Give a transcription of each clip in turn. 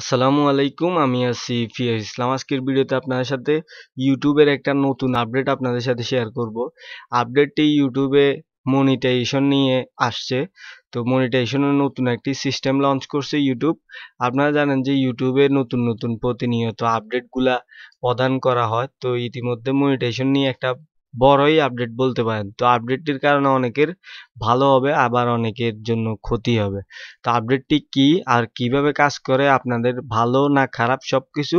আসসালামু আলাইকুম আমি আছি ফিয়া ইসলাম আজকের ভিডিওতে আপনাদের সাথে ইউটিউবের একটা নতুন আপডেট আপনাদের সাথে শেয়ার করব আপডেটটি ইউটিউবে মনিটাইজেশন নিয়ে আসছে তো মনিটাইজেশনের নতুন একটি সিস্টেম লঞ্চ করছে ইউটিউব আপনারা জানেন যে ইউটিউবে নতুন নতুন প্রতিনিয়ত আপডেটগুলা প্রদান করা হয় তো ইতিমধ্যে মনিটাইজেশন নিয়ে একটা বড়ই আপডেট বলতে পারেন তো আপডেটটির কারণে অনেকের ভালো হবে আবার অনেকের জন্য ক্ষতি হবে তো আপডেটটি কি আর কিভাবে কাজ করে আপনাদের ভালো না খারাপ সব কিছু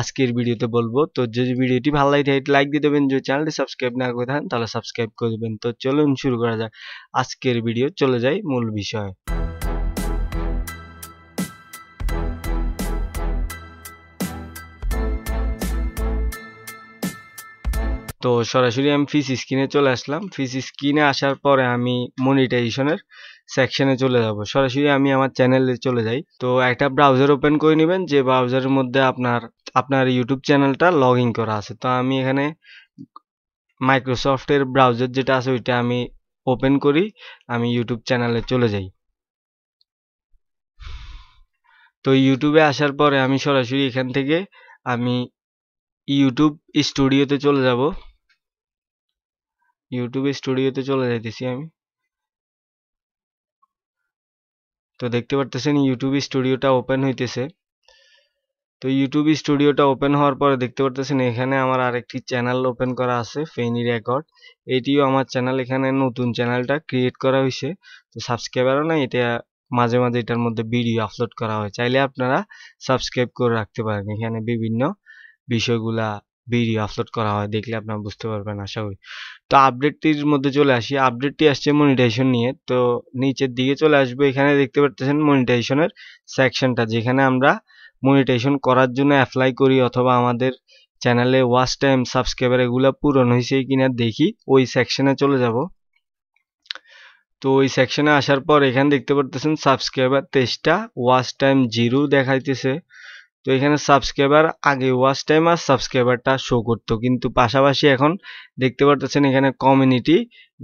আজকের ভিডিওতে বলবো তো যদি ভিডিওটি ভালো লাগে লাইক দিয়ে দেবেন যদি চ্যানেলটি সাবস্ক্রাইব না করে থাকেন তাহলে সাবস্ক্রাইব করে দেবেন তো চলুন শুরু করা যাক আজকের ভিডিও চলে যাই মূল বিষয়ে তো সরাসরি আমি ফিস স্ক্রিনে চলে আসলাম ফিস স্ক্রিনে আসার পরে আমি মনিটাইজেশনের সেকশনে চলে যাব সরাসরি আমি আমার চ্যানেলে চলে যাই তো একটা ব্রাউজার ওপেন করে নেবেন যে ব্রাউজারের মধ্যে আপনার আপনার ইউটিউব চ্যানেলটা লগ ইন করা আছে তো আমি এখানে মাইক্রোসফটের ব্রাউজার যেটা আছে ওইটা আমি ওপেন করি আমি ইউটিউব চ্যানেলে চলে যাই তো ইউটিউবে আসার পরে আমি সরাসরি এখান থেকে আমি ইউটিউব স্টুডিওতে চলে যাব ইউটিউবে স্টুডিওতে চলে যাইতেছি আমি তো দেখতে পারতেছেন ইউটিউব স্টুডিওটা ওপেন হইতেছে তো ইউটিউব স্টুডিওটা ওপেন হওয়ার পরে দেখতে পারতেছেন এখানে আমার আরেকটি চ্যানেল ওপেন করা আছে ফেনি রেকর্ড এটিও আমার চ্যানেল এখানে নতুন চ্যানেলটা ক্রিয়েট করা হয়েছে তো সাবস্ক্রাইবারও না এটা মাঝে মাঝে এটার মধ্যে ভিডিও আপলোড করা হয় চাইলে আপনারা সাবস্ক্রাইব করে রাখতে পারেন এখানে বিভিন্ন বিষয়গুলা ভিডিও আপলোড করা হয় দেখলে আপনারা বুঝতে পারবেন আশা করি তো আপডেটটির মধ্যে চলে আসি আপডেটটি আসছে মনিটাইজেশন নিয়ে তো নিচের দিকে চলে আসবো এখানে দেখতে পাচ্ছেন মনিটাইজেশনের সেকশনটা যেখানে আমরা মনিটাইজেশন করার জন্য অ্যাপ্লাই করি অথবা আমাদের চ্যানেলে ওয়াচ টাইম সাবস্ক্রাইবার এগুলো পূরণ হয়েছে কিনা দেখি ওই সেকশনে চলে যাব তো ওই সেকশনে আসার পর এখানে দেখতে পারতেছেন সাবস্ক্রাইবার তেইশটা ওয়াচ টাইম জিরো দেখাইতেছে তো এখানে সাবস্ক্রাইবার আগে ওয়াচ টাইম আর সাবস্ক্রাইবারটা শো করতো কিন্তু পাশাপাশি এখন দেখতে পারতেছেন এখানে কমিউনিটি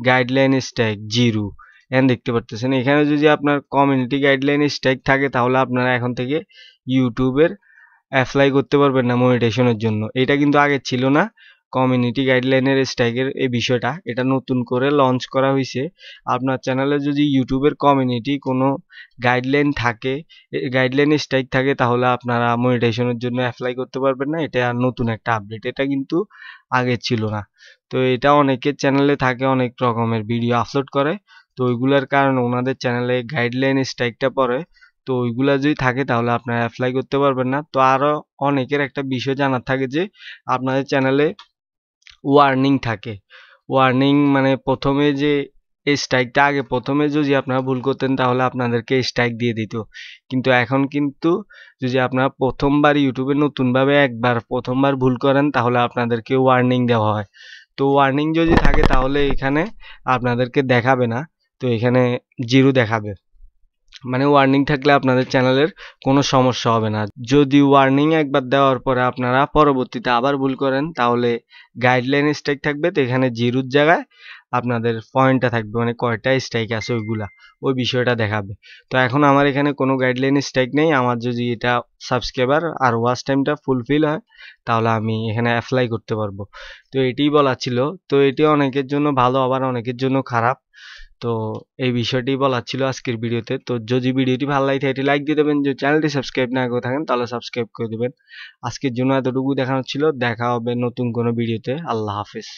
গাইডলাইন স্ট্যাক জিরো এন দেখতে পারতেছেন এখানে যদি আপনার কমিউনিটি গাইডলাইন স্ট্যাক থাকে তাহলে আপনারা এখন থেকে ইউটিউবের অ্যাপ্লাই করতে পারবেন না মনিটেশনের জন্য এটা কিন্তু আগে ছিল না কমিউনিটি গাইডলাইনের স্ট্যাগের এই বিষয়টা এটা নতুন করে লঞ্চ করা হয়েছে আপনার চ্যানেলে যদি ইউটিউবের কমিউনিটি কোনো গাইডলাইন থাকে গাইডলাইন স্ট্যাগ থাকে তাহলে আপনারা মনিটাইজেশনের জন্য অ্যাপ্লাই করতে পারবেন না এটা নতুন একটা আপডেট এটা কিন্তু আগে ছিল না তো এটা অনেকের চ্যানেলে থাকে অনেক রকমের ভিডিও আপলোড করে তো ওইগুলোর কারণে ওনাদের চ্যানেলে গাইডলাইন স্ট্রাইকটা পড়ে তো ওইগুলো যদি থাকে তাহলে আপনারা অ্যাপ্লাই করতে পারবেন না তো আরও অনেকের একটা বিষয় জানার থাকে যে আপনাদের চ্যানেলে ওয়ার্নিং থাকে ওয়ার্নিং মানে প্রথমে যে এই স্ট্রাইকটা আগে প্রথমে যদি আপনারা ভুল করতেন তাহলে আপনাদেরকে স্ট্রাইক দিয়ে দিত কিন্তু এখন কিন্তু যদি আপনারা প্রথমবার ইউটিউবে নতুনভাবে একবার প্রথমবার ভুল করেন তাহলে আপনাদেরকে ওয়ার্নিং দেওয়া হয় তো ওয়ার্নিং যদি থাকে তাহলে এখানে আপনাদেরকে দেখাবে না তো এখানে জিরো দেখাবে মানে ওয়ার্নিং থাকলে আপনাদের চ্যানেলের কোনো সমস্যা হবে না যদি ওয়ার্নিং একবার দেওয়ার পরে আপনারা পরবর্তীতে আবার ভুল করেন তাহলে গাইডলাইন স্ট্রাইক থাকবে তো এখানে জিরুর জায়গায় আপনাদের পয়েন্টটা থাকবে মানে কয়টা স্ট্রাইক আছে ওইগুলা ওই বিষয়টা দেখাবে তো এখন আমার এখানে কোনো গাইডলাইন স্ট্রাইক নেই আমার যদি এটা সাবস্ক্রাইবার আর ওয়াচ টাইমটা ফুলফিল হয় তাহলে আমি এখানে অ্যাপ্লাই করতে পারবো তো এটি বলা ছিল তো এটি অনেকের জন্য ভালো আবার অনেকের জন্য খারাপ তো এই বিষয়টি বলার ছিল আজকের ভিডিওতে তো যদি ভিডিওটি ভালো লাগে এটি লাইক দিয়ে দেবেন যদি চ্যানেলটি সাবস্ক্রাইব না করে থাকেন তাহলে সাবস্ক্রাইব করে দেবেন আজকের জন্য এতটুকু দেখানো ছিল দেখা হবে নতুন কোনো ভিডিওতে আল্লাহ হাফেজ